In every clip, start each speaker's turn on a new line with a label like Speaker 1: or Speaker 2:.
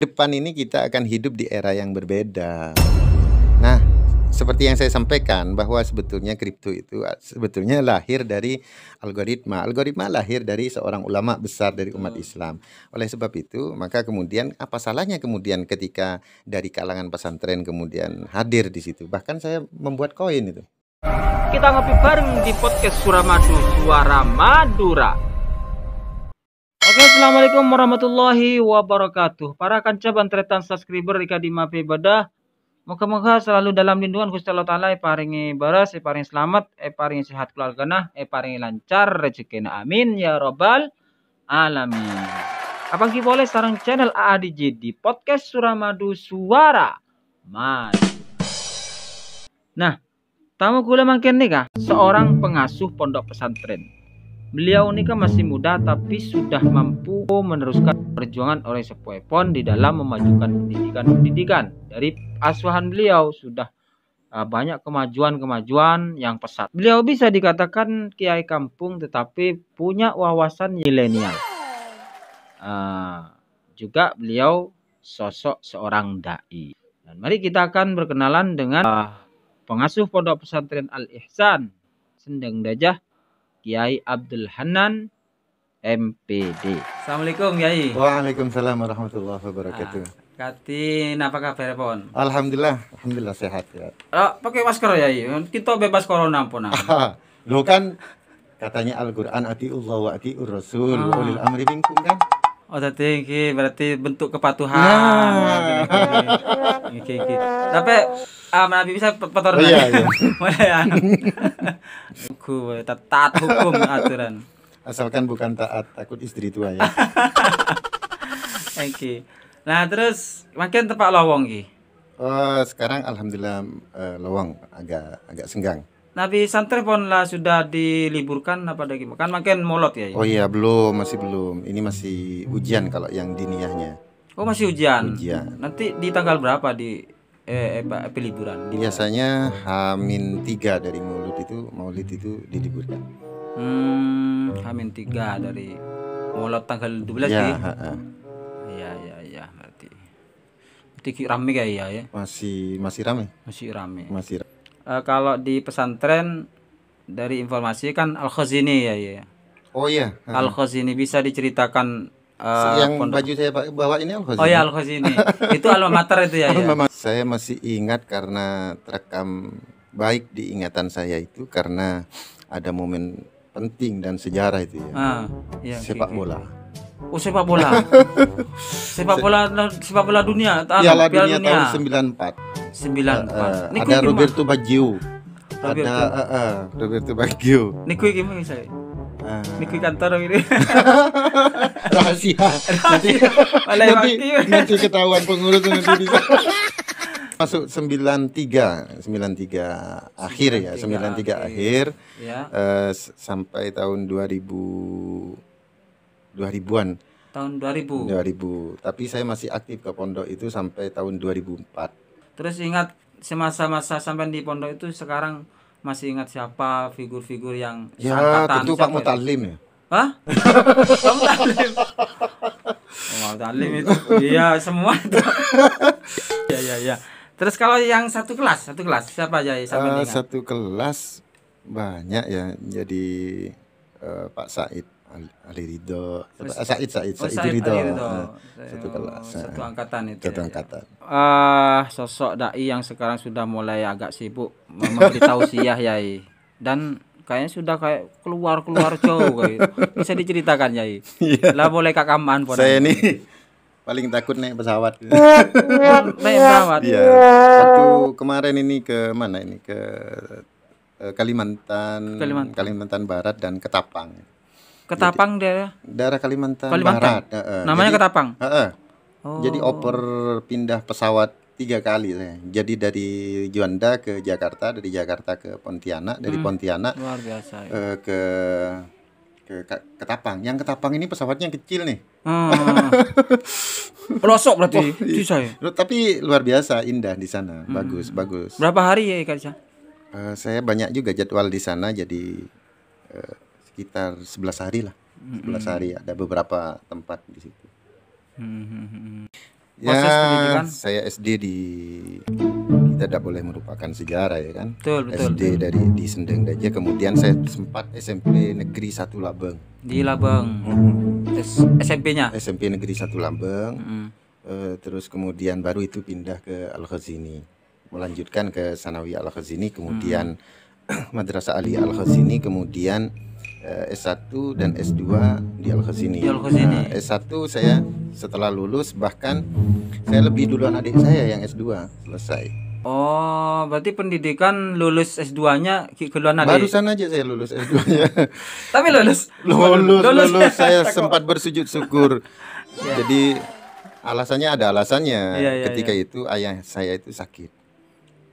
Speaker 1: depan ini kita akan hidup di era yang berbeda. Nah, seperti yang saya sampaikan bahwa sebetulnya kripto itu ah, sebetulnya lahir dari algoritma. Algoritma lahir dari seorang ulama besar dari umat hmm. Islam. Oleh sebab itu, maka kemudian apa salahnya kemudian ketika dari kalangan pesantren kemudian hadir di situ. Bahkan saya
Speaker 2: membuat koin itu. Kita ngopi bareng di podcast Suramadu Suara Madura. Oke, Assalamualaikum warahmatullahi wabarakatuh. Para kancaban tretan subscriber Ika Dima Bedah. Moga-moga selalu dalam lindungan Gusti Allah Ta'ala, eh, paringi baras, eh, paringi selamat, eh, paringi sehat keluarga nah, paringi lancar rezekina. Amin ya robbal alamin. Abang ki boleh sarang channel AADJ di podcast Suramadu Suara. Mas. Nah, tamu kula mangkin kah? Seorang pengasuh pondok pesantren Beliau ini kan masih muda tapi sudah mampu meneruskan perjuangan oleh Sepoepon di dalam memajukan pendidikan-pendidikan. Dari asuhan beliau sudah uh, banyak kemajuan-kemajuan yang pesat. Beliau bisa dikatakan kiai kampung tetapi punya wawasan milenial. Uh, juga beliau sosok seorang dai. Dan mari kita akan berkenalan dengan uh, pengasuh pondok pesantren Al Ihsan Sendeng Dajah Kiai Abdul Hanan
Speaker 1: MPD.
Speaker 2: Assalamualaikum Kiai.
Speaker 1: Waalaikumsalam warahmatullahi wabarakatuh. Nah.
Speaker 2: Katin, apa kabar pon?
Speaker 1: Alhamdulillah, alhamdulillah sehat ya.
Speaker 2: Ah, pakai masker ya, kita bebas corona pon.
Speaker 1: Lo kan katanya Al-Qur'an Allah wa atiur rasul ah. ulil amri minkum kan?
Speaker 2: Oh, tadi berarti bentuk kepatuhan. Nah. Gitu, gitu. Oke, Tapi ah nabi bisa petor. Oh, iya iya. Gue ya. taat hukum aturan.
Speaker 1: Asalkan bukan taat takut istri tua ya.
Speaker 2: Oke, Nah terus makin tempat lowong ki.
Speaker 1: Oh, sekarang alhamdulillah uh, lowong agak agak senggang.
Speaker 2: Nabi santri pun lah sudah diliburkan apa lagi kan makin molot ya, ya. Oh iya
Speaker 1: belum masih belum ini masih ujian kalau yang diniyahnya.
Speaker 2: Oh masih hujan. Hujan. Nanti di tanggal berapa di eh, eh liburan?
Speaker 1: Biasanya Hamin tiga dari Maulid itu Maulid itu diliburkan.
Speaker 2: Hmm, Hamin tiga dari Maulid tanggal dua 12 ya. ya? Iya iya iya berarti. Tiki rame kayak ya ya. Masih masih rame. Masih rame. Masih. Rame. Uh, kalau di pesantren dari informasi kan Al Khazini ya ya. Oh iya. Al Khazini bisa diceritakan Uh, yang pondok. baju saya bawa ini Al Khazini. Oh ya Al ini itu alma mater itu ya, ya.
Speaker 1: Saya masih ingat karena terekam baik di ingatan saya itu karena ada momen penting dan sejarah itu ya. Ah, ya sepak okay. bola.
Speaker 2: Oh sepak bola. sepak bola sepak bola dunia. Anu, Piala dunia, dunia
Speaker 1: tahun 94. 94. Uh, uh, Niku ada Roberto Baggio. Roberto. Ada uh, uh, Roberto Baggio.
Speaker 2: Niku gimana saya? Ah. ini ke kantor ini. Rahasia. Nanti, nanti, nanti ketahuan pengurus nanti bisa.
Speaker 1: Masuk 93, 93 akhir ya, 93 tiga akhir. Ya. Uh, sampai tahun 2000 2000-an. Tahun 2000. 2000. Tapi saya masih aktif ke pondok itu sampai tahun 2004.
Speaker 2: Terus ingat semasa-masa sampai di pondok itu sekarang masih ingat siapa figur-figur yang ya tentu Pak Mutalim ya Hah? Pak Mutalim oh, Pak Mutalim itu iya semua itu ya ya ya terus kalau yang satu kelas satu kelas siapa aja sampai uh, eh,
Speaker 1: satu kelas banyak ya jadi uh, Pak Said Ali Ridho oh, Said Said Said, oh, Said Ridho ah, satu kelas ah, satu angkatan itu satu ya. angkatan
Speaker 2: ah uh, sosok dai yang sekarang sudah mulai agak sibuk memberitahu siah yai dan kayaknya sudah kayak keluar keluar jauh kayak gitu. bisa diceritakan yai yeah. lah boleh aman pun saya ini paling takut naik pesawat naik pesawat iya Satu
Speaker 1: kemarin ini ke mana ini ke eh, Kalimantan Kalimantan, Kalimantan Barat dan Ketapang Ketapang jadi, daerah ya? daerah Kalimantan, Kalimantan. Barat. Uh, uh. Namanya jadi, Ketapang. Uh, uh. Oh. Jadi oper pindah pesawat tiga kali saya. Jadi dari Juanda ke Jakarta, dari Jakarta ke Pontianak, dari hmm. Pontianak luar biasa ya. uh, ke ke Ketapang. Yang Ketapang ini pesawatnya kecil nih. Hmm. Pelosok berarti oh, iya. Tapi luar biasa indah di sana. Hmm. Bagus, bagus.
Speaker 2: Berapa hari ya Kak Isa?
Speaker 1: Uh, eh, saya banyak juga jadwal di sana jadi uh, sekitar 11 hari lah. 11 hari ada beberapa tempat di situ.
Speaker 2: Mm-hmm. Ya, proses Ya, pendidikan?
Speaker 1: saya SD di kita tidak boleh merupakan sejarah ya kan. Betul, betul. SD betul. dari di Sendeng Daja kemudian saya sempat SMP Negeri 1 Labeng. Di Labeng. Hmm. SMP-nya? SMP Negeri 1 Labeng. Hmm. Uh, terus kemudian baru itu pindah ke Al Khazini. Melanjutkan ke Sanawi Al Khazini kemudian hmm. Madrasah Ali Al Khazini kemudian Eh, S1 dan S2 di Al Khazini. Al Nah, S1 saya setelah lulus bahkan saya lebih duluan adik saya yang S2 selesai.
Speaker 2: Oh, berarti pendidikan lulus S2-nya keluaran adik. Barusan aja saya lulus S2-nya.
Speaker 1: Tapi lulus. Lulus, lulus, lulus saya sempat bersujud syukur. yeah. Jadi alasannya ada alasannya. Yeah, yeah, Ketika yeah. itu ayah saya itu sakit.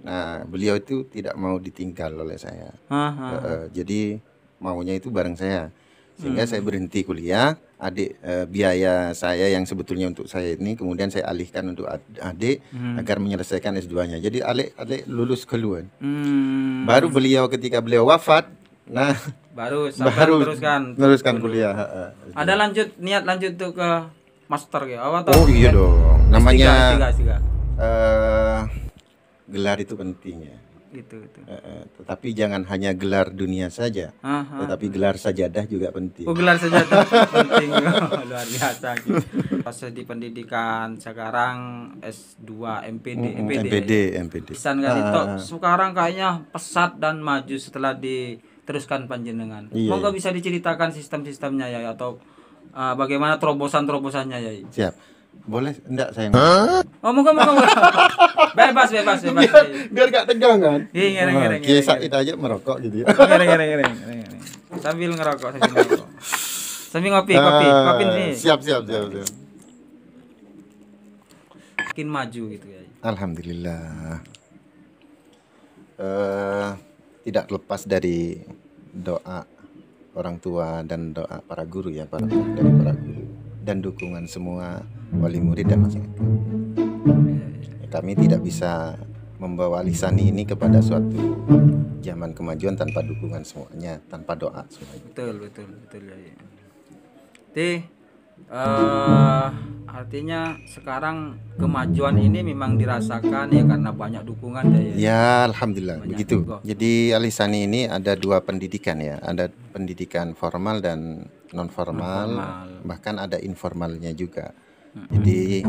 Speaker 1: Nah, beliau itu tidak mau ditinggal oleh saya. Uh, uh, jadi maunya itu bareng saya sehingga hmm. saya berhenti kuliah adik e, biaya saya yang sebetulnya untuk saya ini kemudian saya alihkan untuk adik hmm. agar menyelesaikan S2-nya jadi adik adik lulus keluar
Speaker 2: hmm. baru
Speaker 1: beliau ketika beliau wafat nah baru baru teruskan teruskan kuliah ada
Speaker 2: lanjut niat lanjut untuk ke master ya apa oh iya dong namanya S3, S3,
Speaker 1: Uh, gelar itu penting ya gitu gitu. Uh, tetapi jangan hanya gelar dunia saja, uh, tetapi gelar sajadah juga penting. Oh gelar sajadah penting oh, luar biasa. Gitu.
Speaker 2: Pas di pendidikan sekarang S2 MPD mm, MPD MPD, ya. MPD. Pesan kali uh, sekarang kayaknya pesat dan maju setelah diteruskan panjenengan. Iya, Moga iya. bisa diceritakan sistem-sistemnya ya atau uh, bagaimana terobosan-terobosannya ya.
Speaker 1: Siap. Boleh enggak saya ngomong?
Speaker 2: Oh, ngomong ngomong ngomong. bebas bebas bebas. Biar, biar gak tegang kan? Iya ngereng iya, ngereng. Iya,
Speaker 1: iya, kiai Said aja merokok gitu ya. Ngereng
Speaker 2: ngereng ngereng ngereng. Sambil ngerokok sambil ngerokok. Sambil ngopi, kopi, uh, ah, kopi nih. Siap siap siap siap. Makin maju gitu ya.
Speaker 1: Alhamdulillah. Uh, tidak lepas dari doa orang tua dan doa para guru ya para dari para guru dan dukungan semua wali murid dan masyarakat. Kami tidak bisa membawa Lisani ini kepada suatu zaman kemajuan tanpa dukungan semuanya, tanpa doa semuanya. Betul, betul, betul ya.
Speaker 2: Jadi ya. uh, eh, artinya sekarang kemajuan ini memang dirasakan ya karena banyak dukungan ya. Ya,
Speaker 1: ya alhamdulillah banyak begitu. Juga. Jadi Alisani ini ada dua pendidikan ya, ada pendidikan formal dan non non -formal. bahkan ada informalnya juga jadi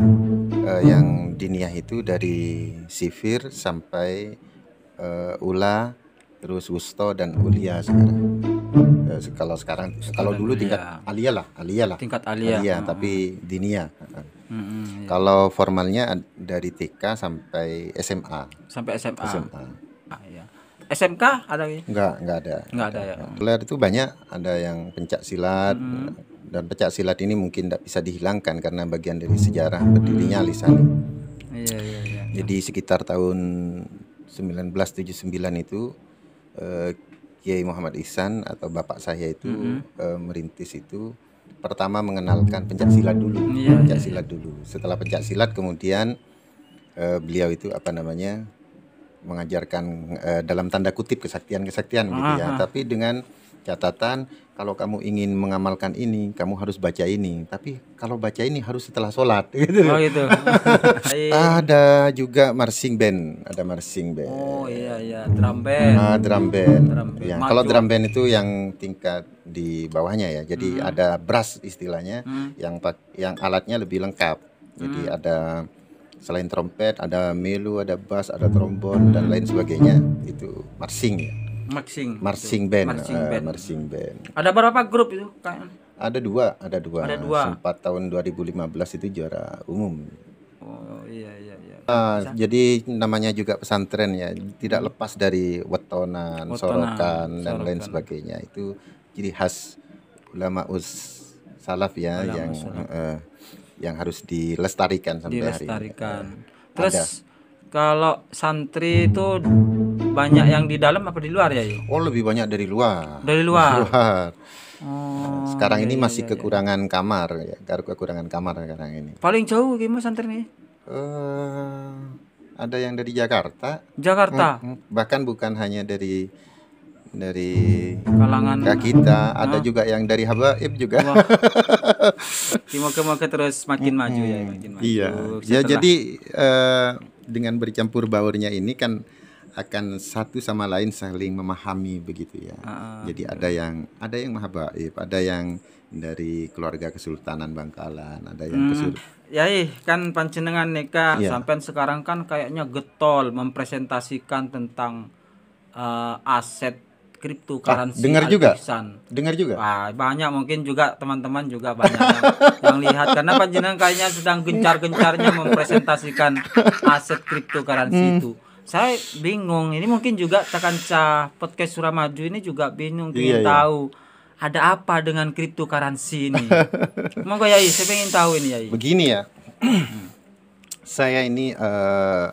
Speaker 1: uh, yang diniah itu dari sifir sampai uh, ula, terus wusto dan ulia sekarang. Uh, kalau sekarang sekarang kalau dulu ulia. tingkat alia lah, alia lah. Tingkat alia. Alia hmm. tapi diniyah. Hmm, iya. Kalau formalnya dari TK sampai SMA.
Speaker 2: Sampai SMA. SMA. Ah, iya. SMK ada Enggak,
Speaker 1: enggak ada. Enggak ada, ada ya. Kuliah itu banyak, ada yang pencak silat, dan pencak silat ini mungkin tidak bisa dihilangkan karena bagian dari sejarah berdirinya alisan.
Speaker 2: Iya, iya, iya, iya.
Speaker 1: Jadi sekitar tahun 1979 itu eh, Kiai Muhammad Ihsan atau bapak saya itu mm -hmm. eh, merintis itu pertama mengenalkan pencak silat dulu, iya, pencak iya, iya. silat dulu. Setelah pencak silat kemudian eh, beliau itu apa namanya mengajarkan eh, dalam tanda kutip kesaktian-kesaktian gitu ya, tapi dengan catatan kalau kamu ingin mengamalkan ini kamu harus baca ini tapi kalau baca ini harus setelah sholat gitu oh gitu ada juga marching band ada marching band oh
Speaker 2: iya iya drum band ah drum band,
Speaker 1: drum band. Ya. kalau drum band itu yang tingkat di bawahnya ya jadi hmm. ada brass istilahnya hmm. yang yang alatnya lebih lengkap jadi hmm. ada selain trompet ada melu ada bass ada trombon dan lain sebagainya itu marching ya
Speaker 2: Marching. Marching
Speaker 1: band. Marching eh, band. Uh, marching band.
Speaker 2: Ada berapa grup itu?
Speaker 1: Ada dua, ada dua. Ada dua. Sempat tahun 2015 itu juara umum.
Speaker 2: Oh iya iya iya. Uh,
Speaker 1: jadi namanya juga pesantren ya, tidak lepas dari wetonan, wetonan sorokan, dan lain sebagainya. Itu ciri khas ulama us salaf ya ulama yang Uh, yang harus dilestarikan sampai dilestarikan. hari ini.
Speaker 2: Dilestarikan. Terus Ada. kalau santri itu banyak hmm. yang di dalam apa di luar ya Yu? oh lebih banyak dari luar
Speaker 1: dari luar, dari luar.
Speaker 2: Oh, sekarang iya, ini masih iya, iya.
Speaker 1: kekurangan kamar ya kekurangan kamar sekarang ini
Speaker 2: paling jauh gimana santri? nih eh,
Speaker 1: uh, ada yang dari Jakarta Jakarta hmm, hmm, bahkan bukan hanya dari dari kalangan kita ada ah. juga yang dari habaib juga semoga
Speaker 2: moga terus makin hmm. Ya, hmm. maju iya. ya makin iya maju. ya jadi
Speaker 1: uh, dengan bercampur baurnya ini kan akan satu sama lain saling memahami begitu ya. Uh, Jadi betul. ada yang ada yang mahabaib, ada yang dari keluarga Kesultanan Bangkalan, ada yang hmm, kesul.
Speaker 2: Yai, kan Pancenengan Neka yeah. sampai sekarang kan kayaknya getol mempresentasikan tentang uh, aset cryptocurrency ah, dengar juga dengar juga Wah, banyak mungkin juga teman-teman juga banyak yang, yang lihat karena panjenengan kayaknya sedang gencar-gencarnya mempresentasikan aset cryptocurrency hmm. itu saya bingung ini mungkin juga tekanca podcast Suramadu ini juga bingung iya, ingin iya, tahu ada apa dengan cryptocurrency ini monggo Yai saya pengen tahu ini Yai
Speaker 1: begini ya saya ini uh,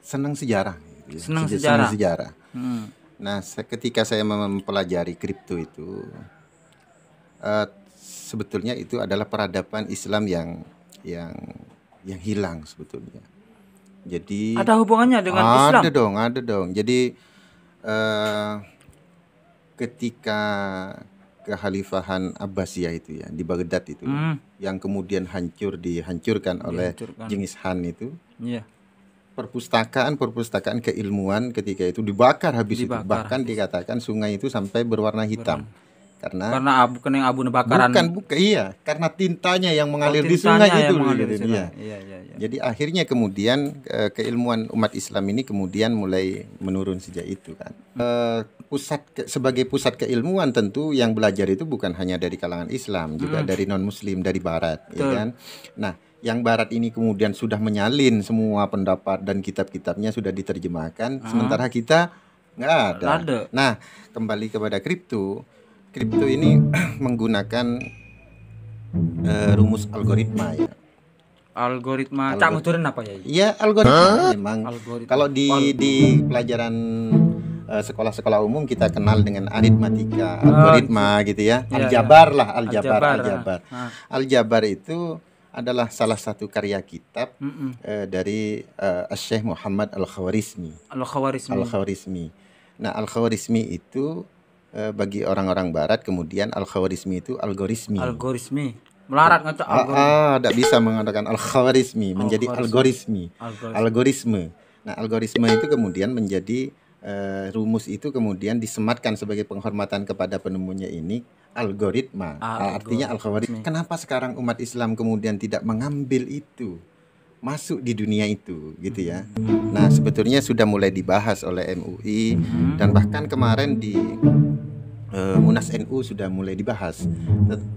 Speaker 1: senang sejarah senang sejarah, senang sejarah. Hmm. nah saya, ketika saya mempelajari kripto itu uh, sebetulnya itu adalah peradaban Islam yang yang yang hilang sebetulnya jadi ada hubungannya dengan ada Islam. Ada dong, ada dong. Jadi uh, ketika kekhalifahan Abbasiyah itu ya di Baghdad itu hmm. yang kemudian hancur dihancurkan oleh dihancurkan. Genghis Khan itu. Yeah. Perpustakaan-perpustakaan keilmuan ketika itu dibakar habis dibakar itu. Bahkan habis. dikatakan sungai itu sampai berwarna hitam karena karena
Speaker 2: abu kena abu nebakaran bukan buka iya
Speaker 1: karena tintanya yang mengalir oh, di sungai itu mengalir di sungai. Iya, iya, iya. jadi akhirnya kemudian eh, keilmuan umat Islam ini kemudian mulai menurun sejak itu kan hmm. pusat ke, sebagai pusat keilmuan tentu yang belajar itu bukan hanya dari kalangan Islam juga hmm. dari non Muslim dari Barat ya kan nah yang barat ini kemudian sudah menyalin semua pendapat dan kitab-kitabnya sudah diterjemahkan uh ah. -huh. sementara kita nggak ada. ada nah kembali kepada kripto kripto ini menggunakan uh, rumus algoritma ya
Speaker 2: algoritma cak mudurin apa ya iya algoritma huh? memang
Speaker 1: algoritma. kalau di di pelajaran eh, sekolah-sekolah umum kita kenal dengan aritmatika, ah, algoritma oh, gitu ya. Iya, aljabar iya. lah, aljabar, aljabar. Aljabar. Ah. ah. aljabar itu adalah salah satu karya kitab mm -mm. Uh, dari uh, Syekh Muhammad Al-Khawarizmi. Al-Khawarizmi. Al-Khawarizmi. Nah, Al-Khawarizmi itu Eh, bagi orang-orang barat kemudian al-khawarizmi itu algoritmi. Algoritmi.
Speaker 2: Melarat ngecok. algoritmi. Ah, ah, tidak bisa
Speaker 1: mengatakan al-khawarizmi oh, menjadi algoritmi. Algoritme. Nah, algoritme itu kemudian menjadi uh, rumus itu kemudian disematkan sebagai penghormatan kepada penemunya ini algoritma. Al ah, Artinya al-khawarizmi. Kenapa sekarang umat Islam kemudian tidak mengambil itu masuk di dunia itu gitu ya. Nah, sebetulnya sudah mulai dibahas oleh MUI hmm. dan bahkan kemarin di uh, Munas NU sudah mulai dibahas.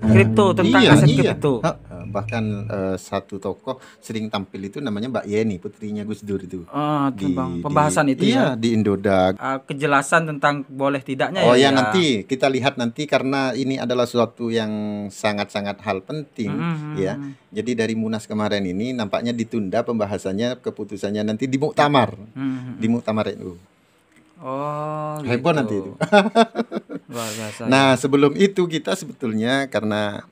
Speaker 1: Kripto uh, tentang iya, aset iya. Uh, bahkan uh, satu tokoh sering tampil itu namanya Mbak Yeni, putrinya Gus Dur itu. Oh, di, pembahasan ya? iya, di, itu iya, ya. di Indodag.
Speaker 2: Uh, ah, kejelasan tentang boleh tidaknya oh, ya. Iya, ya nanti
Speaker 1: kita lihat nanti karena ini adalah suatu yang sangat-sangat hal penting mm -hmm. ya. Hmm. Jadi dari Munas kemarin ini nampaknya ditunda pembahasannya keputusannya nanti di muktamar. Mm -hmm. Di muktamar NU.
Speaker 2: Oh, heboh gitu. nanti itu. Nah, sebelum
Speaker 1: itu kita sebetulnya karena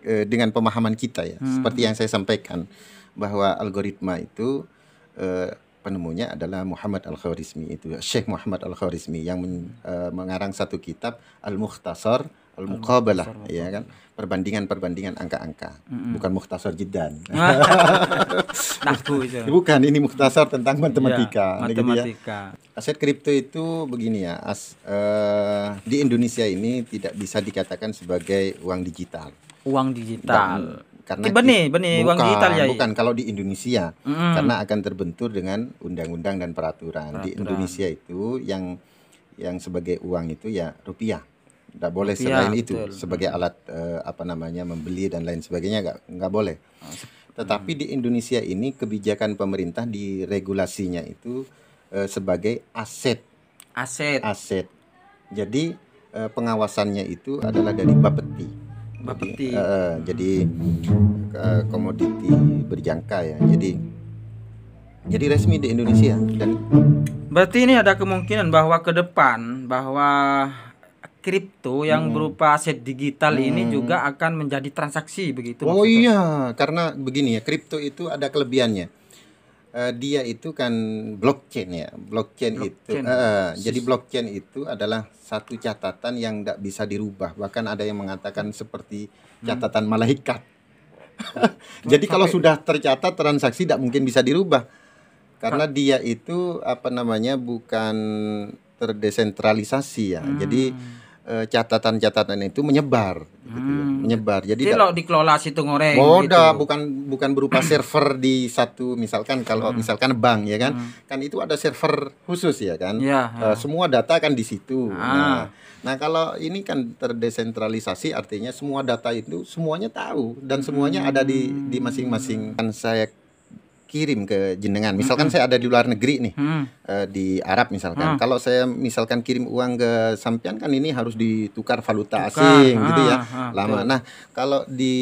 Speaker 1: e, dengan pemahaman kita ya, hmm. seperti yang saya sampaikan bahwa algoritma itu e, penemunya adalah Muhammad Al-Khawarizmi itu Syekh Muhammad Al-Khawarizmi yang men, e, mengarang satu kitab Al-Mukhtasar al-muqabalah ya kan perbandingan-perbandingan angka-angka mm-hmm. bukan muhtasar jidan. nah
Speaker 2: itu bukan
Speaker 1: ini muhtasar tentang iya, matematika gitu ya, matematika ya. aset kripto itu begini ya as uh, di Indonesia ini tidak bisa dikatakan sebagai uang digital uang digital Dan, karena benih benih bukan, uang digital ya, ya bukan kalau di Indonesia mm. karena akan terbentur dengan undang-undang dan peraturan. peraturan di Indonesia itu yang yang sebagai uang itu ya rupiah tidak boleh iya, selain ya, itu sebagai hmm. alat uh, apa namanya membeli dan lain sebagainya nggak nggak boleh. Oh, Tetapi hmm. di Indonesia ini kebijakan pemerintah di regulasinya itu uh, sebagai aset. Aset. Aset. Jadi uh, pengawasannya itu adalah dari Bapeti. Bapeti. Jadi, uh, uh, komoditi berjangka ya. Jadi jadi resmi di Indonesia dan
Speaker 2: berarti ini ada kemungkinan bahwa ke depan bahwa kripto yang hmm. berupa aset digital hmm. ini juga akan menjadi transaksi begitu. Oh maksudnya. iya,
Speaker 1: karena begini ya, kripto itu ada kelebihannya. Uh, dia itu kan blockchain ya, blockchain, blockchain. itu. Uh, eh, eh, jadi blockchain itu adalah satu catatan yang tidak bisa dirubah. Bahkan ada yang mengatakan seperti hmm. catatan hmm. malaikat. jadi kalau sudah tercatat transaksi tidak mungkin bisa dirubah karena dia itu apa namanya bukan terdesentralisasi ya. Hmm. Jadi Eh, catatan-catatan itu menyebar gitu ya. hmm. menyebar. Jadi kalau
Speaker 2: dikelola situ ngoreng Moda gitu. bukan bukan berupa server
Speaker 1: di satu misalkan kalau hmm. misalkan bank ya kan. Hmm. Kan itu ada server khusus ya kan. Ya, eh, ya. Uh, semua data kan di situ. Ah. Nah, nah kalau ini kan terdesentralisasi artinya semua data itu semuanya tahu dan hmm. semuanya hmm. ada di di masing-masing kan saya kirim ke jenengan. Misalkan mm -hmm. saya ada di luar negeri nih, mm. uh, di Arab misalkan. Mm. Kalau saya misalkan kirim uang ke sampean kan ini harus ditukar valuta Tukar. asing ah, gitu ya. Ah, Lama. Betul. Nah, kalau di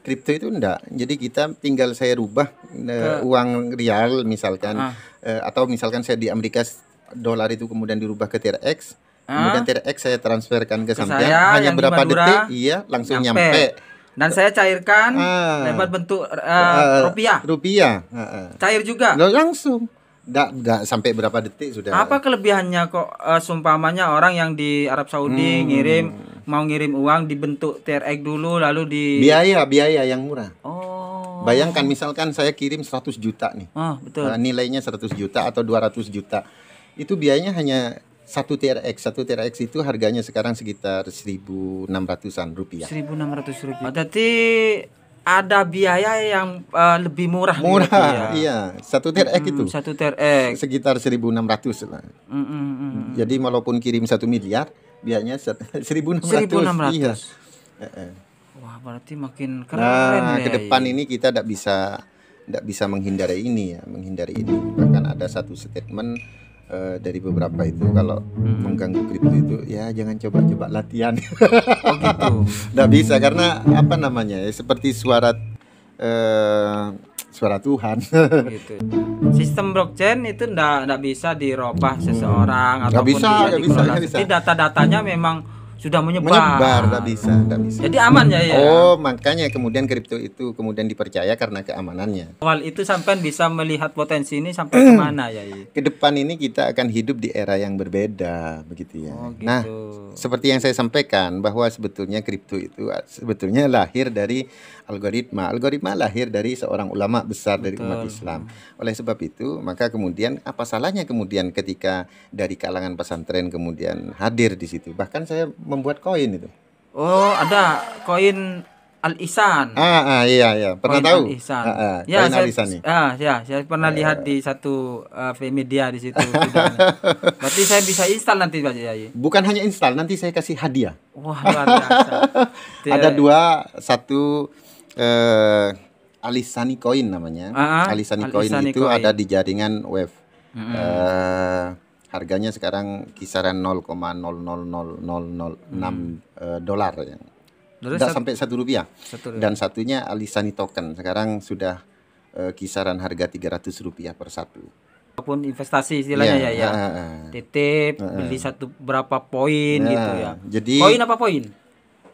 Speaker 1: kripto itu enggak. Jadi kita tinggal saya rubah uh, uang rial misalkan ah. uh, atau misalkan saya di Amerika dolar itu kemudian dirubah ke
Speaker 2: TRX. Ah. Kemudian TRX saya transferkan ke, ke sampean hanya berapa detik iya langsung nyampe. nyampe dan saya cairkan ah. lewat bentuk uh, uh, rupiah. Rupiah. Uh, uh. Cair juga.
Speaker 1: Langsung. nggak nggak sampai berapa detik sudah.
Speaker 2: Apa kelebihannya kok uh, sumpamanya orang yang di Arab Saudi hmm. ngirim mau ngirim uang dibentuk TRX dulu lalu di biaya biaya yang murah. Oh. Bayangkan misalkan saya kirim 100 juta
Speaker 1: nih. Oh, betul. Uh, nilainya 100 juta atau 200 juta. Itu biayanya hanya satu TRX satu TRX itu harganya sekarang sekitar 1.600an rupiah
Speaker 2: 1.600 rupiah berarti ada biaya yang uh, lebih murah murah ya. iya
Speaker 1: satu TRX hmm, itu satu TRX sekitar 1.600 lah
Speaker 2: mm, mm,
Speaker 1: jadi walaupun kirim satu miliar biayanya 1.600 1.600 iya
Speaker 2: wah berarti makin keren nah, ya, ke ya. depan
Speaker 1: ini kita tidak bisa tidak bisa menghindari ini ya menghindari ini bahkan ada satu statement uh, dari beberapa itu kalau hmm. mengganggu kripto itu ya jangan coba-coba latihan. Oh gitu. Nggak bisa karena
Speaker 2: apa namanya ya seperti suara uh, suara Tuhan. gitu. Sistem blockchain itu ndak ndak bisa dirubah seseorang hmm. ataupun bisa, bisa, bisa, bisa. Jadi data-datanya memang sudah menyebar. Menyebar, tidak bisa,
Speaker 1: tidak bisa. Jadi aman ya ya. Oh, makanya kemudian kripto itu kemudian dipercaya karena keamanannya.
Speaker 2: Awal itu sampai bisa melihat potensi ini sampai kemana ya? ya?
Speaker 1: Ke depan ini kita akan hidup di era yang berbeda, begitu ya. Oh, gitu. Nah, seperti yang saya sampaikan bahwa sebetulnya kripto itu ah, sebetulnya lahir dari algoritma. Algoritma lahir dari seorang ulama besar dari umat Islam. Oleh sebab itu, maka kemudian apa salahnya kemudian ketika dari kalangan pesantren kemudian hadir di situ. Bahkan saya membuat koin itu.
Speaker 2: Oh, ada koin Al Isan. Ah,
Speaker 1: ah iya iya, pernah koin tahu? Al Isan. Ah, ah. Ya, koin saya, Al Isan nih.
Speaker 2: Ah, ya, saya pernah ah, iya, lihat iya. di satu uh, media di situ. Berarti saya bisa install nanti Pak Jaya. Bukan hanya install, nanti saya kasih hadiah. Wah, luar biasa. ada ya. dua,
Speaker 1: satu eh Alisani koin namanya. Ah, Alisani, ah. Alisani koin itu coin. ada di jaringan web. Mm -hmm. uh, harganya sekarang kisaran 0,00006 hmm. Eh, dolar yang tidak sampai satu rupiah.
Speaker 2: rupiah. Dan
Speaker 1: satunya Alisani token sekarang sudah uh, kisaran harga 300 rupiah per satu.
Speaker 2: apapun investasi istilahnya ya, ya. ya. Uh, Titip uh, beli satu berapa poin uh, gitu ya. Jadi poin apa poin?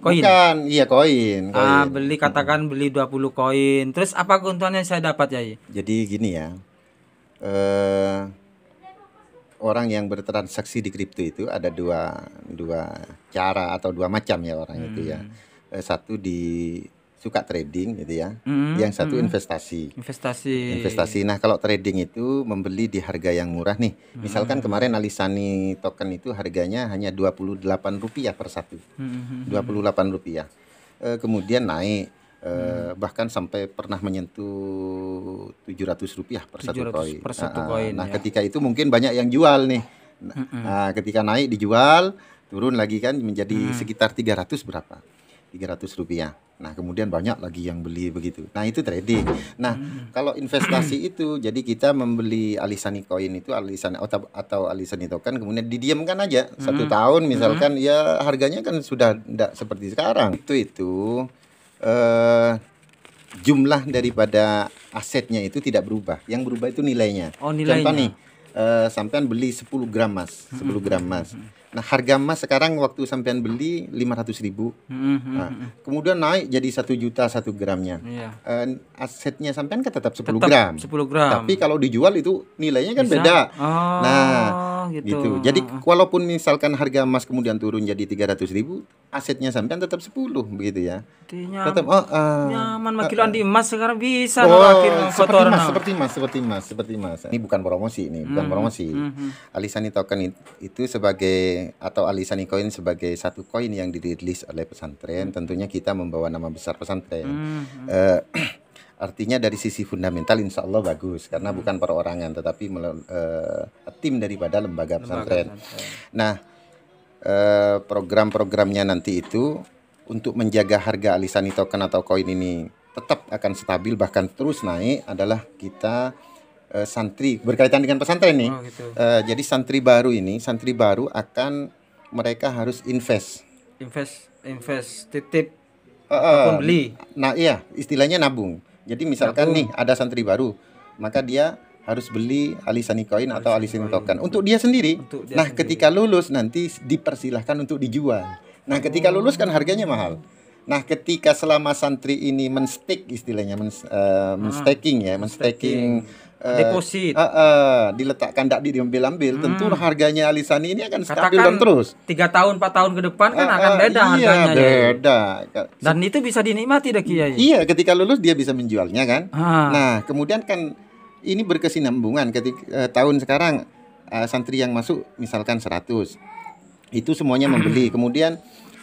Speaker 2: Koin. Bukan, iya koin, ah, koin. Ah, beli katakan beli 20 koin. Terus apa keuntungannya saya dapat ya?
Speaker 1: Jadi gini ya. uh, orang yang bertransaksi di kripto itu ada dua dua cara atau dua macam ya orang hmm. itu ya. Hmm. Eh, satu di suka trading gitu ya. hmm Yang satu hmm investasi. Investasi. Investasi. Nah, kalau trading itu membeli di harga yang murah nih. hmm Misalkan kemarin Alisani token itu harganya hanya Rp28 per satu. hmm, hmm, hmm. Rp28. E, eh, kemudian naik Eh, hmm. bahkan sampai pernah menyentuh 700 rupiah per 700 satu koin. Per satu nah, koin nah, ya. ketika itu mungkin banyak yang jual nih. Nah, hmm. ketika naik dijual, turun lagi kan menjadi hmm. sekitar 300 berapa? 300 rupiah. Nah, kemudian banyak lagi yang beli begitu. Nah, itu trading. Nah, hmm. kalau investasi itu jadi kita membeli alisani koin itu alisani atau, atau alisani token kemudian didiamkan aja hmm. satu mm. tahun mm. misalkan hmm. ya harganya kan sudah tidak seperti sekarang. Itu itu uh, jumlah daripada asetnya itu tidak berubah. Yang berubah itu nilainya. Oh, nilainya. Contoh nih, eh, sampean beli 10 gram mas, 10 gram mas. Nah, harga emas sekarang waktu sampean beli 500 ribu. -hmm. hmm nah, hmm. kemudian naik jadi satu juta satu gramnya. Yeah. Iya. Uh, asetnya sampean kan tetap 10 tetap gram. 10 gram. Tapi kalau dijual itu nilainya kan Bisa? beda. Oh, nah, gitu. gitu. Jadi ah, ah. walaupun misalkan harga emas kemudian turun jadi 300 ribu, asetnya sampean tetap 10 begitu ya.
Speaker 2: Nyam, tetap oh, uh, nyaman makin uh, uh, di eh. emas sekarang bisa oh, makin seperti emas, seperti
Speaker 1: emas, seperti emas, seperti emas. Ini bukan promosi ini, bukan hmm, promosi. Mm -hmm. Alisani token itu sebagai atau Alisani Coin sebagai satu koin yang dirilis oleh pesantren, hmm. tentunya kita membawa nama besar pesantren. Hmm. Uh, artinya dari sisi fundamental insya Allah bagus karena hmm. bukan perorangan tetapi uh, tim daripada lembaga pesantren. Lembaga pesantren. Nah, eh, program-programnya nanti itu untuk menjaga harga Alisani token atau koin ini tetap akan stabil bahkan terus naik adalah kita uh, santri berkaitan dengan pesantren nih. Oh, gitu. uh, jadi santri baru ini, santri baru akan mereka harus invest.
Speaker 2: Invest, invest, titip, uh, beli.
Speaker 1: Nah iya, istilahnya nabung. Jadi misalkan nabung. nih ada santri baru, maka dia harus beli alisan koin atau alisan token untuk dia sendiri. nah, sendiri. ketika lulus nanti dipersilahkan untuk dijual. Nah, ketika hmm. lulus kan harganya mahal. Nah, ketika selama santri ini menstake istilahnya men, uh, menstaking ya, menstaking, menstaking Eh, deposit uh, uh, diletakkan tidak diambil-ambil hmm. tentu harganya Alisani ini akan stabil Katakan dan terus
Speaker 2: tiga tahun empat tahun ke depan kan uh, uh, akan eh, beda iya, harganya ya. beda
Speaker 1: ya. dan itu bisa dinikmati dah kiai iya ketika lulus dia bisa menjualnya kan ah. nah kemudian kan ini berkesinambungan ketika uh, tahun sekarang uh, santri yang masuk misalkan seratus itu semuanya membeli kemudian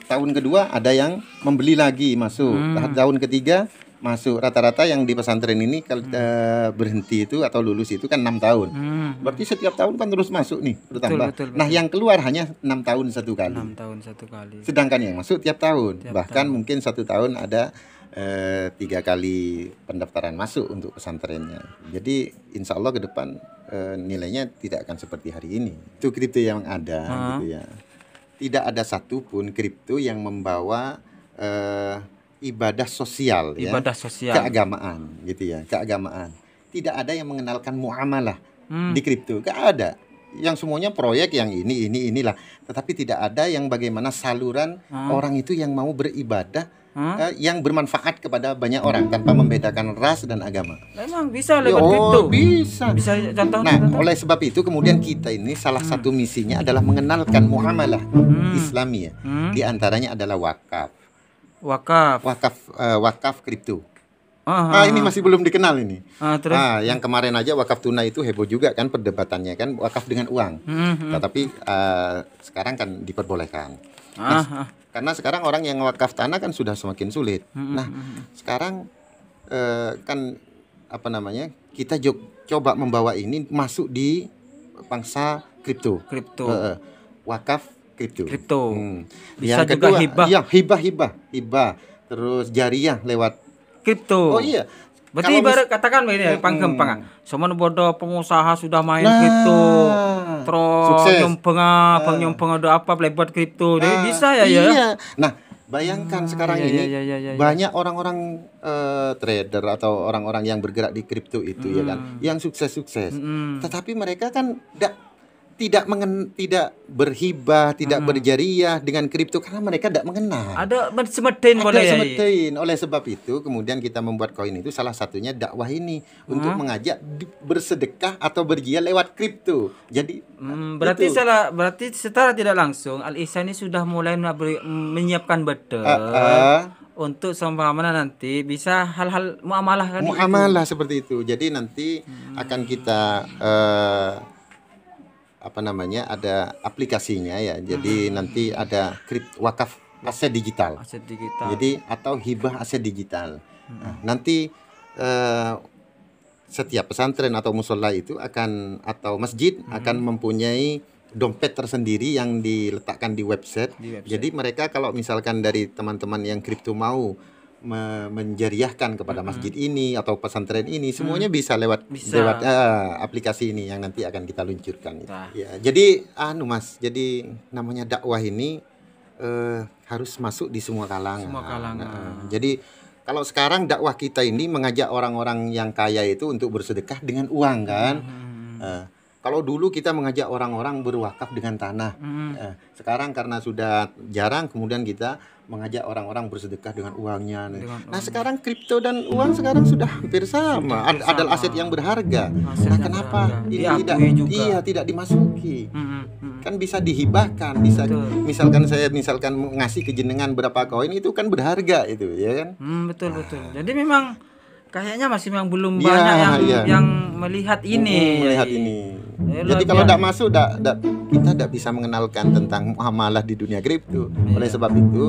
Speaker 1: tahun kedua ada yang membeli lagi masuk hmm. tahun ketiga masuk rata-rata yang di pesantren ini kalau hmm. Eh, berhenti itu atau lulus itu kan enam tahun. Hmm. Berarti setiap tahun kan terus masuk nih bertambah. Betul, betul, betul. Nah yang keluar hanya enam tahun satu kali. Enam
Speaker 2: tahun satu kali. Sedangkan yang masuk
Speaker 1: tiap tahun tiap bahkan tahun. mungkin satu tahun ada eh, tiga kali pendaftaran masuk untuk pesantrennya. Jadi insya Allah ke depan eh, nilainya tidak akan seperti hari ini. Itu kripto yang ada ah. gitu ya. Tidak ada satupun kripto yang membawa eh, ibadah sosial ya. sosial. Keagamaan gitu ya, keagamaan. Tidak ada yang mengenalkan muamalah hmm. di kripto. Gak ada. Yang semuanya proyek yang ini ini inilah. Tetapi tidak ada yang bagaimana saluran hmm. orang itu yang mau beribadah hmm? uh, yang bermanfaat kepada banyak orang tanpa membedakan ras dan agama.
Speaker 2: memang bisa ya, lewat oh,
Speaker 1: bisa. Bisa contoh. Nah, contoh. oleh sebab itu kemudian kita ini salah hmm. satu misinya adalah mengenalkan muamalah hmm. Islamiyah. Hmm. Di antaranya adalah wakaf
Speaker 2: Wakaf. Wakaf
Speaker 1: uh, wakaf kripto. Aha. Ah ini masih belum dikenal ini. Ah, terus? ah yang kemarin aja wakaf tunai itu heboh juga kan perdebatannya kan wakaf dengan uang. Hmm, hmm. Tetapi uh, sekarang kan diperbolehkan. Nah, ah, ah. karena sekarang orang yang wakaf tanah kan sudah semakin sulit. Hmm, hmm nah hmm, hmm. sekarang uh, kan apa namanya kita coba membawa ini masuk di pangsa kripto. Kripto. Uh, wakaf kripto. Kripto. Hmm. Bisa yang juga hibah. Iya, hibah hibah hibah. Terus jariah lewat kripto.
Speaker 2: Oh iya. Berarti ibarat katakan ini ya, panggempangan. Hmm. Semua ah. bodoh pengusaha sudah main nah, kripto. Terus nyempengah, nah. apa ada apa lewat kripto. Jadi nah, bisa ya, ya? iya. ya. Nah,
Speaker 1: bayangkan hmm, sekarang iya, ini iya, iya, iya, iya. banyak orang-orang uh, trader atau orang-orang yang bergerak di kripto itu hmm. ya kan, hmm. yang sukses-sukses. Hmm. Tetapi mereka kan tidak tidak mengen tidak berhibah, tidak hmm. berjariah dengan kripto karena mereka tidak mengenal. Ada semedin oleh semedin. Oleh sebab itu kemudian kita membuat koin itu salah satunya dakwah ini hmm. untuk mengajak bersedekah atau berjia lewat kripto. Jadi
Speaker 2: hmm, berarti itu. salah berarti secara tidak langsung Al isa ini sudah mulai menyiapkan bedel Uh, ah, uh, ah. untuk sama nanti bisa hal-hal muamalah kan gitu. muamalah seperti itu. Jadi nanti hmm. akan
Speaker 1: kita uh, apa namanya ada aplikasinya ya jadi hmm. nanti ada kript wakaf aset digital aset digital jadi atau hibah aset digital hmm. nah, nanti eh, setiap pesantren atau musola itu akan atau masjid hmm. akan mempunyai dompet tersendiri yang diletakkan di website. di website jadi mereka kalau misalkan dari teman-teman yang kripto mau me menjeriahkan kepada mm -hmm. masjid ini atau pesantren ini semuanya mm. bisa lewat bisa. lewat uh, aplikasi ini yang nanti akan kita luncurkan nah. ya jadi anu mas jadi namanya dakwah ini uh, harus masuk di semua kalangan semua kalangan uh, jadi kalau sekarang dakwah kita ini mengajak orang-orang yang kaya itu untuk bersedekah dengan uang kan mm -hmm. uh, kalau dulu kita mengajak orang-orang berwakaf dengan tanah mm sekarang karena sudah jarang kemudian kita mengajak orang-orang bersedekah dengan uangnya. Nah, dengan nah, uangnya. sekarang kripto dan uang sekarang sudah hampir sama. Ad sama. Adalah aset yang berharga. Aset nah, yang kenapa berharga. ini tidak juga. iya tidak dimasuki? Hmm, hmm, hmm. Kan bisa dihibahkan, bisa betul. misalkan saya misalkan ngasih kejenengan berapa koin itu kan berharga itu, ya kan?
Speaker 2: Hmm, betul betul. Ah. Jadi memang kayaknya masih memang belum ya, banyak yang ya. yang melihat ini. Hmm, melihat ini jadi kalau tidak
Speaker 1: masuk, dak, dak, kita tidak bisa mengenalkan tentang muamalah di dunia kripto. Iya. Oleh sebab itu,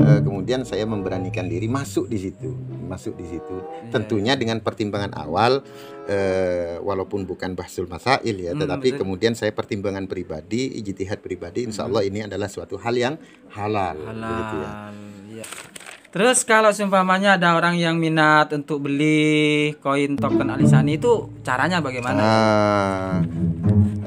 Speaker 1: eh, kemudian saya memberanikan diri masuk di situ, masuk di situ. Iya. Tentunya dengan pertimbangan awal, eh, walaupun bukan bahsul masail ya, hmm, tetapi hmm, kemudian saya pertimbangan pribadi, ijtihad pribadi, insya hmm. Allah ini adalah suatu hal yang halal, ya. halal.
Speaker 2: Iya. Terus kalau seumpamanya ada orang yang minat untuk beli koin token Alisan itu caranya bagaimana?
Speaker 1: Nah,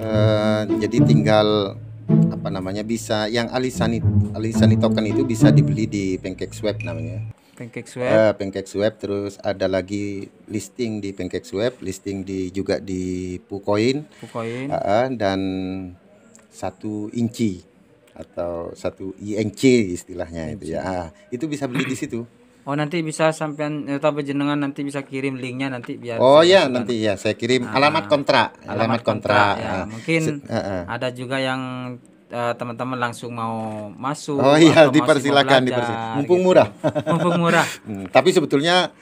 Speaker 1: uh, jadi tinggal apa namanya bisa yang Alisani Alisan token itu bisa dibeli di Pancake Swap namanya.
Speaker 2: Pancake Uh,
Speaker 1: Pancake Swap. terus ada lagi listing di Pancake Swap, listing di juga di Pukoin. Pukoin. uh, dan satu inci atau satu INC istilahnya INC. itu ya. Ah, itu bisa beli di situ.
Speaker 2: Oh nanti bisa sampean eh, tapi jenengan nanti bisa kirim linknya nanti biar. Oh ya kan. nanti ya saya kirim ah, alamat kontrak alamat, alamat kontrak. kontrak. Ya. Ah. Mungkin uh, uh. ada juga yang eh, teman-teman uh, langsung mau masuk. Oh iya dipersilakan dipersilakan. Mumpung gitu. murah. Mumpung murah.
Speaker 1: hmm, tapi sebetulnya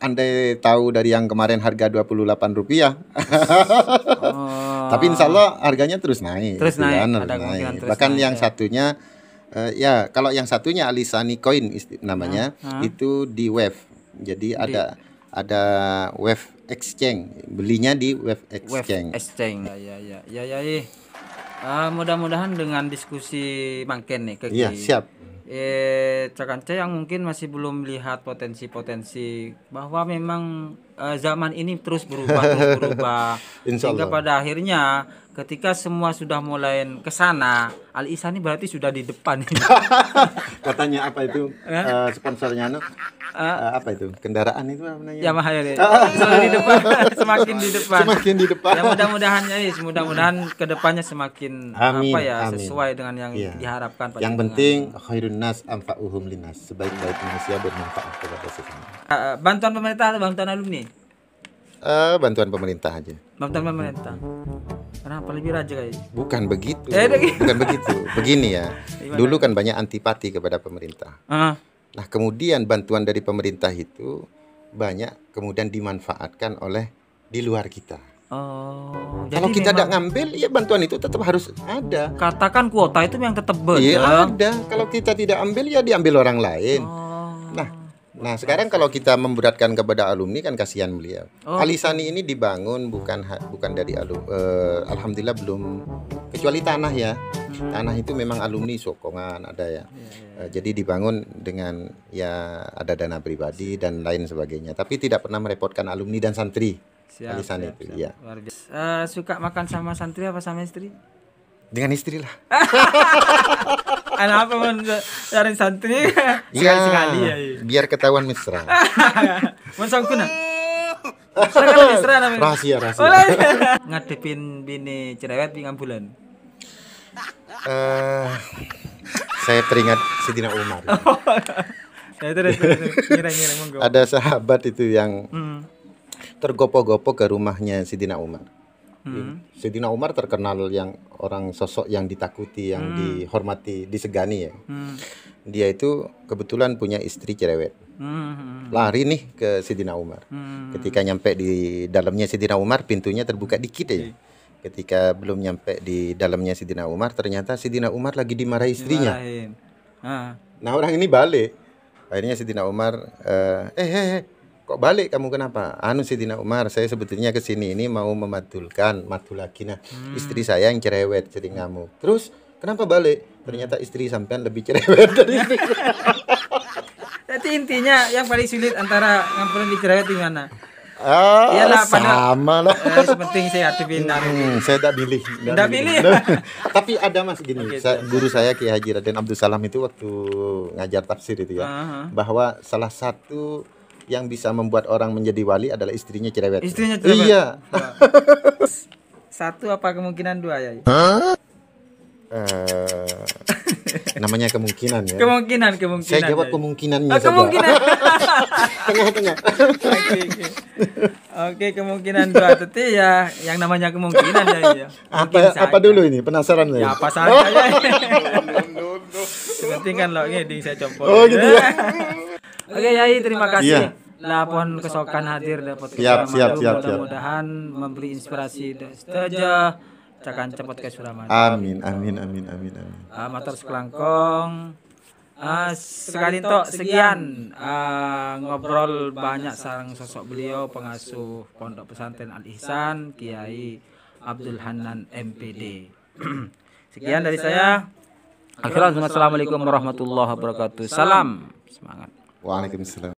Speaker 1: andai tahu dari yang kemarin harga dua puluh delapan rupiah Tapi insya Allah harganya terus naik. Terus gitu naik. Kan, ada naik. Terus Bahkan naik, yang ya. satunya uh, ya kalau yang satunya Alisani Coin namanya uh, itu di Wave. Jadi di. ada ada Wave Exchange. Belinya di Wave Exchange. Wave
Speaker 2: Exchange. Ya ya ya ya. ya. Uh, mudah-mudahan dengan diskusi makin nih Kegi. Iya, siap eh Cakanca yang mungkin masih belum melihat potensi-potensi bahwa memang Eh, zaman ini terus berubah terus berubah sehingga pada akhirnya ketika semua sudah mulai ke sana Al Isa ini berarti sudah di depan
Speaker 1: katanya apa itu uh, sponsornya no? Anu? uh, apa itu kendaraan itu apa namanya Yamaha ya semakin di depan semakin di depan semakin di depan ya mudah-mudahan ya
Speaker 2: mudah-mudahan kedepannya semakin amin, apa ya amin. sesuai dengan yang ya. diharapkan yang penting
Speaker 1: khairun nas uhum linas sebaik-baik manusia bermanfaat kepada sesama
Speaker 2: uh, bantuan pemerintah atau bantuan alumni
Speaker 1: uh, bantuan pemerintah aja
Speaker 2: bantuan pemerintah kenapa lebih raja kayak gitu?
Speaker 1: bukan begitu eh, bukan begitu begini ya dulu kan banyak antipati kepada pemerintah nah kemudian bantuan dari pemerintah itu banyak kemudian dimanfaatkan oleh di luar kita Oh, kalau kita tidak ngambil, ya bantuan itu tetap harus ada.
Speaker 2: Katakan kuota itu yang tetap
Speaker 1: berjalan. Iya ada. Kalau kita tidak ambil, ya diambil orang lain. Oh. Nah, sekarang kalau kita memberatkan kepada alumni kan kasihan beliau. Oh. Alisani gitu. ini dibangun bukan bukan dari alumni. Uh, eh, alhamdulillah belum kecuali tanah ya. Tanah itu memang alumni Sokongan ada ya. Uh, jadi dibangun dengan ya ada dana pribadi dan lain sebagainya, tapi tidak pernah merepotkan alumni dan santri. Siap, Alisani siap, itu siap. ya.
Speaker 2: Uh, suka makan sama santri apa sama istri?
Speaker 1: dengan istri lah.
Speaker 2: Kenapa apa cari santri iya, sekali ya, sekali ya.
Speaker 1: Biar ketahuan mesra.
Speaker 2: Mensangkuna. mesra namanya. Rahasia rahasia. Ngadepin bini cerewet di ambulan, Uh,
Speaker 1: saya teringat Sidina Umar.
Speaker 2: Oh. Ya, Ada
Speaker 1: sahabat itu yang hmm. tergopoh-gopoh ke rumahnya Sidina Umar. Iya. Hmm. Sayyidina Umar terkenal yang orang sosok yang ditakuti, yang hmm. dihormati, disegani ya. Hmm. Dia itu kebetulan punya istri cerewet. Hmm. hmm. Lari nih ke Sidina Umar. Hmm. Ketika nyampe di dalamnya Sidina Umar, pintunya terbuka dikit aja. ketika belum nyampe di dalamnya Sidina Umar ternyata Sidina Umar lagi dimarahi istrinya ah. nah orang ini balik akhirnya Sidina Umar eh, eh, eh, eh kok balik kamu kenapa? Anu Sidina Umar, saya sebetulnya ke sini ini mau mematulkan nah. hmm. istri saya yang cerewet jadi ngamuk. Terus kenapa balik? Ternyata istri sampean lebih cerewet dari istri.
Speaker 2: Jadi intinya yang paling sulit antara ngampunin di cerewet di mana?
Speaker 1: Ah, Iyalah, sama lah. Eh, sepenting saya hadapin hmm, Saya tak pilih. Tidak pilih. Tapi ada mas gini, okay, saya, guru saya Kiai Haji Raden Abdul Salam itu waktu ngajar tafsir itu ya, uh ah, -huh. Ah. bahwa salah satu yang bisa membuat orang menjadi wali adalah istrinya cerewet. Istrinya cerewet. Iya.
Speaker 2: Satu apa kemungkinan dua ya?
Speaker 1: Huh? Eh, uh, namanya kemungkinan ya. Kemungkinan, kemungkinan. Saya jawab kemungkinannya oh, kemungkinan.
Speaker 2: Tengah-tengah. Oke, okay, kemungkinan dua teti ya yang namanya kemungkinan ya. ya.
Speaker 1: Apa saja. apa dulu ini? Penasaran ya? Ya apa saja.
Speaker 2: Nanti kan loh ini saya copot. Oh gitu ya. Oke iya, Yai iya, terima kasih. Yeah. Lah pohon kesokan hadir dapat siap, siap, siap, siap. mudah-mudahan memberi inspirasi saja cakan cepat ke Suramadu.
Speaker 1: Amin amin amin amin amin.
Speaker 2: Uh, Matur sekelangkong. Uh, ah, sekali tok sekian uh, ngobrol banyak sarang sosok beliau pengasuh Pondok Pesantren Al Ihsan Kiai Abdul Hanan MPD. sekian dari saya. Assalamualaikum warahmatullahi wabarakatuh. Salam
Speaker 1: semangat. ওয়ালাইকুম আসসালাম